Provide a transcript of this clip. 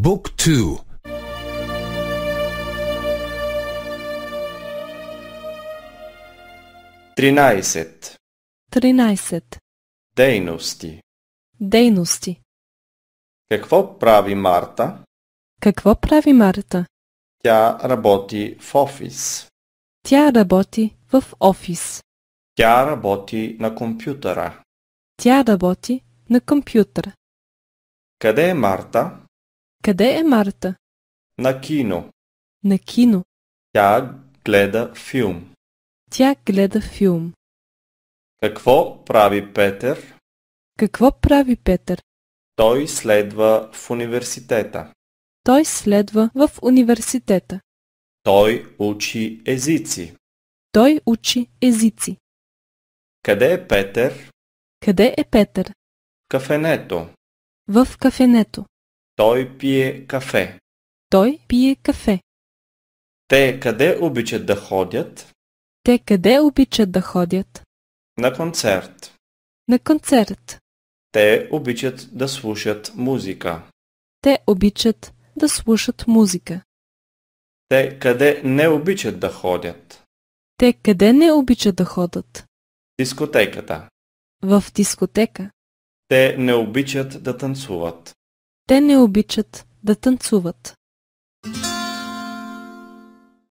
2. Дейности. Какво прави Марта? Какво прави Марта? Тя работи в офис. Тя работи в офис. Тя работи на компютъра. Тя работи на компютър. Къде е Марта? Къде е Марта? На кино. На кино. Тя гледа филм. Тя гледа филм. Какво прави Петър? Какво прави Петър? Той следва в университета. Той следва в университета. Той учи езици. Той учи езици. Къде е Петър? Къде е Петър? Кафенето. В кафенето. Той пие кафе. Той пие кафе. Те къде обичат да ходят? Те къде обичат да ходят? На концерт. На концерт. Те обичат да слушат музика. Те обичат да слушат музика. Те къде не обичат да ходят? Те къде не обичат да ходят? Дискотеката. В дискотека. Те не обичат да танцуват. Те не обичат да танцуват.